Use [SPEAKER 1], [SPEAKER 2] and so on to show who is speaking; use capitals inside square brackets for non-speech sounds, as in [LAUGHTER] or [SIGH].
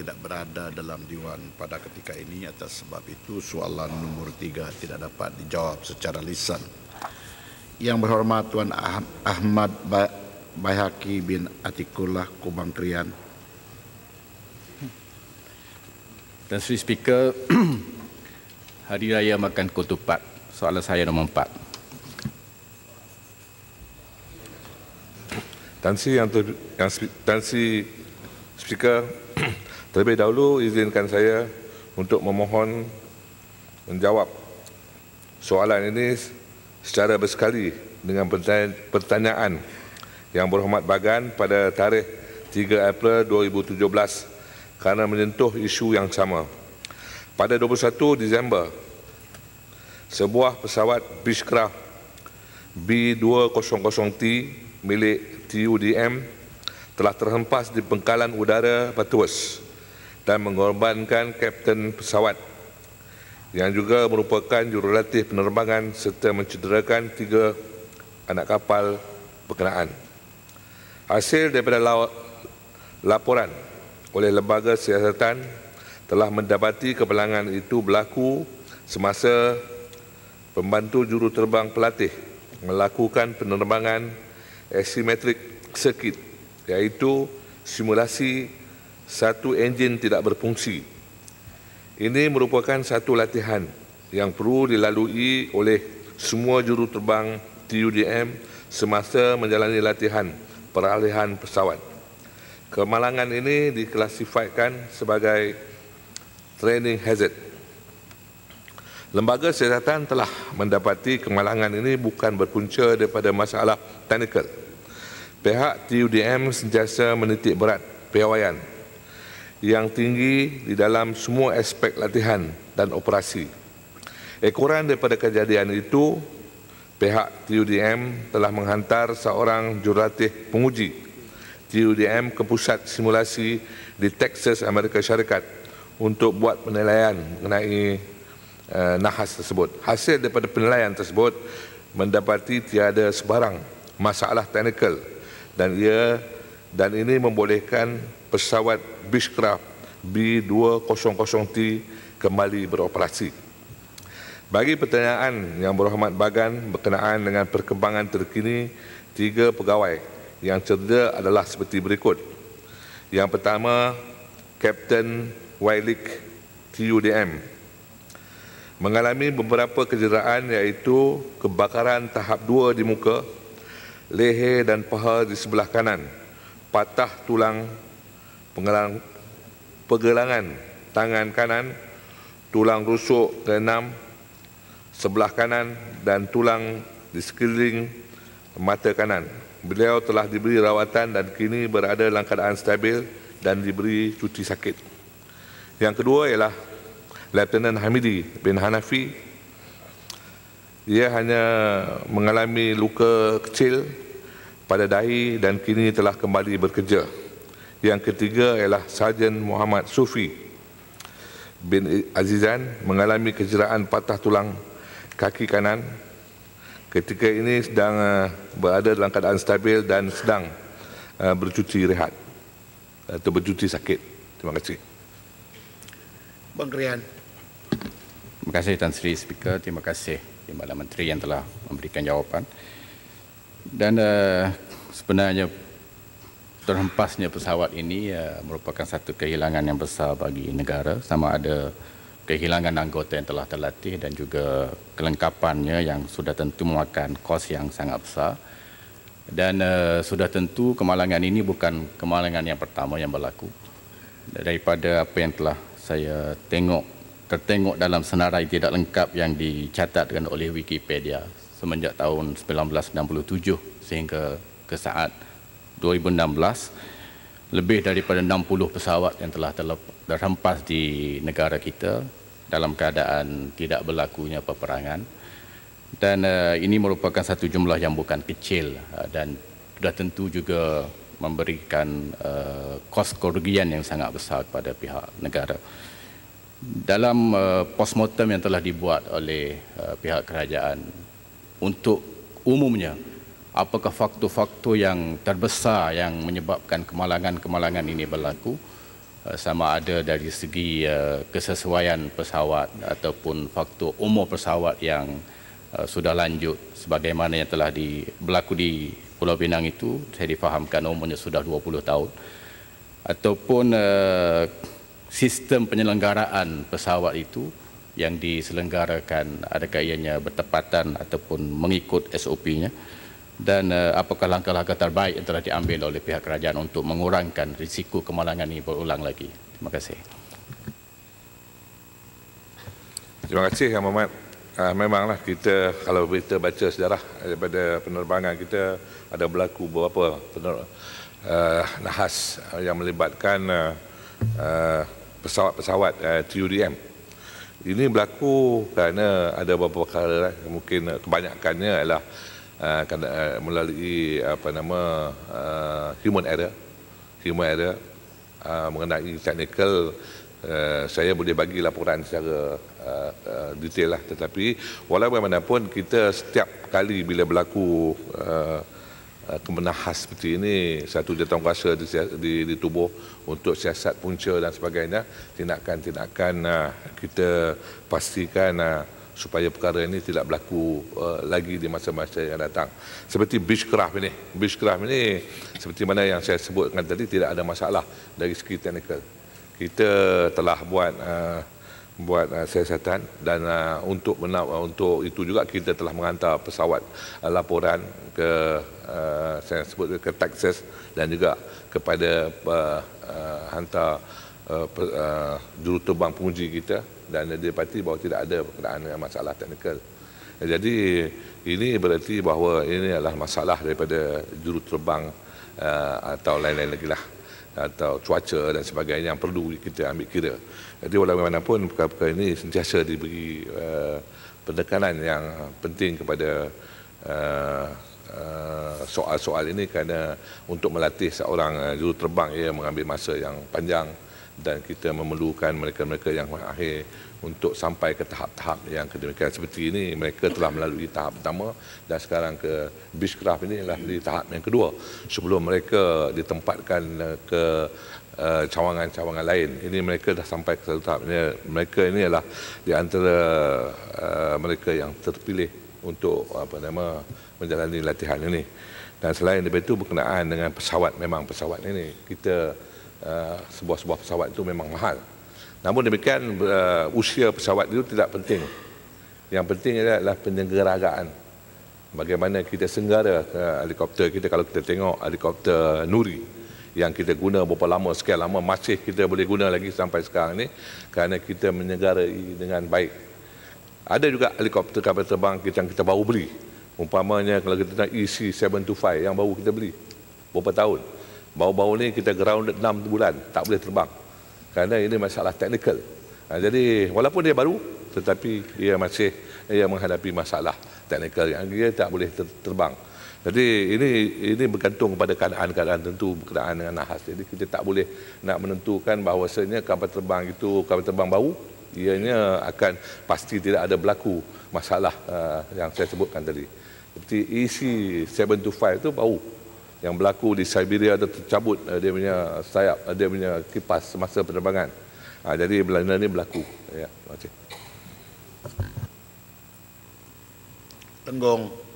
[SPEAKER 1] tidak berada dalam dewan pada ketika ini atas sebab itu soalan nomor tiga tidak dapat dijawab secara lisan. Yang berhormat Tuan Ahmad Bayhaki bin Atikullah Kubang Krian. Dan Sri Speaker, [CLEARS THROAT] Hari Raya Makan
[SPEAKER 2] Ketupat, soalan saya nomor empat. Tansi yang tu, yang tansi speaker Terlebih dahulu izinkan saya untuk memohon menjawab soalan ini secara bersekali dengan pertanyaan yang berhormat Bagan pada tarikh 3 April 2017 kerana menyentuh isu yang sama. Pada 21 Disember, sebuah pesawat Bishkraft B200T milik TUDM telah terhempas di pengkalan udara Batuas dan mengorbankan kapten pesawat yang juga merupakan jurulatih penerbangan serta mencederakan tiga anak kapal berkenaan. Hasil daripada laporan oleh lembaga siasatan telah mendapati kebelangan itu berlaku semasa pembantu juruterbang pelatih melakukan penerbangan asimetrik circuit iaitu simulasi satu enjin tidak berfungsi. Ini merupakan satu latihan yang perlu dilalui oleh semua juruterbang TUDM semasa menjalani latihan peralihan pesawat. Kemalangan ini diklasifikkan sebagai training hazard. Lembaga Kesihatan telah mendapati kemalangan ini bukan berpunca daripada masalah teknikal. Pihak TUDM sentiasa menitik berat piawaian yang tinggi di dalam semua aspek latihan dan operasi. Ekoran daripada kejadian itu, pihak TUDM telah menghantar seorang jurulatih penguji TUDM ke pusat simulasi di Texas Amerika Syarikat untuk buat penilaian mengenai uh, nahas tersebut. Hasil daripada penilaian tersebut mendapati tiada sebarang masalah teknikal dan ia dan ini membolehkan pesawat Bishcraft B200T kembali beroperasi. Bagi pertanyaan yang berhormat Bagan berkenaan dengan perkembangan terkini tiga pegawai yang cedera adalah seperti berikut. Yang pertama, Kapten Wailik TUDM mengalami beberapa kecederaan iaitu kebakaran tahap dua di muka, leher dan paha di sebelah kanan, patah tulang pengelang, pergelangan tangan kanan, tulang rusuk ke enam, sebelah kanan dan tulang di sekeliling mata kanan. Beliau telah diberi rawatan dan kini berada dalam keadaan stabil dan diberi cuti sakit. Yang kedua ialah Lieutenant Hamidi bin Hanafi. Ia hanya mengalami luka kecil pada dahi dan kini telah kembali bekerja. Yang ketiga ialah Sarjan Muhammad Sufi bin Azizan mengalami kecederaan patah tulang kaki kanan. Ketika ini sedang uh, berada dalam keadaan stabil dan sedang uh, bercuti rehat atau bercuti sakit. Terima kasih. Bang Krian. Terima kasih Tan Sri Speaker.
[SPEAKER 1] Terima kasih Timbalan Menteri yang telah memberikan jawapan. Dan uh, sebenarnya terhempasnya pesawat ini uh, merupakan satu kehilangan yang besar bagi negara sama ada kehilangan anggota yang telah terlatih dan juga kelengkapannya yang sudah tentu memakan kos yang sangat besar dan uh, sudah tentu kemalangan ini bukan kemalangan yang pertama yang berlaku daripada apa yang telah saya tengok tertengok dalam senarai tidak lengkap yang dicatatkan oleh Wikipedia semenjak tahun 1967 sehingga ke saat 2016 lebih daripada 60 pesawat yang telah terhempas di negara kita dalam keadaan tidak berlakunya peperangan dan uh, ini merupakan satu jumlah yang bukan kecil uh, dan sudah tentu juga memberikan uh, kos kerugian yang sangat besar kepada pihak negara. Dalam uh, postmortem yang telah dibuat oleh uh, pihak kerajaan untuk umumnya apakah faktor-faktor yang terbesar yang menyebabkan kemalangan-kemalangan ini berlaku eh, sama ada dari segi eh, kesesuaian pesawat ataupun faktor umur pesawat yang eh, sudah lanjut sebagaimana yang telah di, berlaku di Pulau Pinang itu saya difahamkan umurnya sudah 20 tahun ataupun sistem penyelenggaraan pesawat itu yang diselenggarakan adakah ianya bertepatan ataupun mengikut SOP-nya dan uh, apakah langkah-langkah terbaik yang telah diambil oleh pihak kerajaan untuk mengurangkan risiko kemalangan ini berulang lagi. Terima kasih.
[SPEAKER 2] Terima kasih Yang Mohd. Uh, ah, memanglah kita kalau kita baca sejarah daripada penerbangan kita ada berlaku beberapa pener, uh, nahas yang melibatkan ah, pesawat-pesawat uh, uh, TUDM. Ini berlaku kerana ada beberapa perkara lah. mungkin kebanyakannya adalah uh, melalui apa nama uh, human error human error uh, mengenai technical uh, saya boleh bagi laporan secara uh, detail lah tetapi walaupun kita setiap kali bila berlaku uh, kemenahan seperti ini satu dia tahu rasa di, di, di tubuh untuk siasat punca dan sebagainya tindakan-tindakan kita pastikan aa, supaya perkara ini tidak berlaku uh, lagi di masa-masa yang datang. Seperti Bishkraf ini, Bishkraf ini seperti mana yang saya sebutkan tadi tidak ada masalah dari segi teknikal. Kita telah buat uh, buat uh, siasatan dan uh, untuk menaw- uh, untuk itu juga kita telah menghantar pesawat uh, laporan ke uh, saya sebut ke Texas dan juga kepada uh, uh, hantar uh, eh, uh, eh, juruterbang penguji kita dan dia pasti bahawa tidak ada berkenaan dengan masalah teknikal. Jadi ini berarti bahawa ini adalah masalah daripada juruterbang uh, eh, atau lain-lain lagi lah atau cuaca dan sebagainya yang perlu kita ambil kira. Jadi walau pun perkara-perkara ini sentiasa diberi uh, penekanan yang penting kepada uh, soal-soal ini kerana untuk melatih seorang uh, juru terbang ia mengambil masa yang panjang dan kita memerlukan mereka-mereka yang akhir untuk sampai ke tahap-tahap yang kedemikian seperti ini mereka telah melalui tahap pertama dan sekarang ke Bishcraft ini adalah di tahap yang kedua sebelum mereka ditempatkan eh, ke uh, cawangan-cawangan lain ini mereka dah sampai ke satu tahap ini mereka ini adalah di antara uh, mereka yang terpilih untuk apa nama menjalani latihan ini dan selain daripada itu berkenaan dengan pesawat memang pesawat ini kita Eh, sebuah-sebuah pesawat itu memang mahal. Namun demikian uh, usia pesawat itu tidak penting. Yang penting adalah penyegeragaan. Bagaimana kita senggara uh, helikopter kita kalau kita tengok helikopter Nuri yang kita guna berapa lama sekian lama masih kita boleh guna lagi sampai sekarang ini kerana kita menyegarai dengan baik. Ada juga helikopter kapal terbang kita yang kita baru beli. Umpamanya kalau kita nak EC 725 yang baru kita beli. Berapa tahun? Bau-bau ni kita ground 6 bulan, tak boleh terbang. Kerana ini masalah teknikal. Ha, jadi walaupun dia baru, tetapi dia masih dia menghadapi masalah teknikal yang dia tak boleh ter- terbang. Jadi ini ini bergantung kepada keadaan-keadaan tentu berkenaan dengan nahas. Jadi kita tak boleh nak menentukan bahawasanya kapal terbang itu kapal terbang bau, ianya akan pasti tidak ada berlaku masalah uh, yang saya sebutkan tadi. Seperti EC 725 itu bau yang berlaku di Siberia ada tercabut eh, dia punya sayap eh, dia punya kipas semasa penerbangan. Uh, jadi belanda ni berlaku ya. Yeah. Tenggong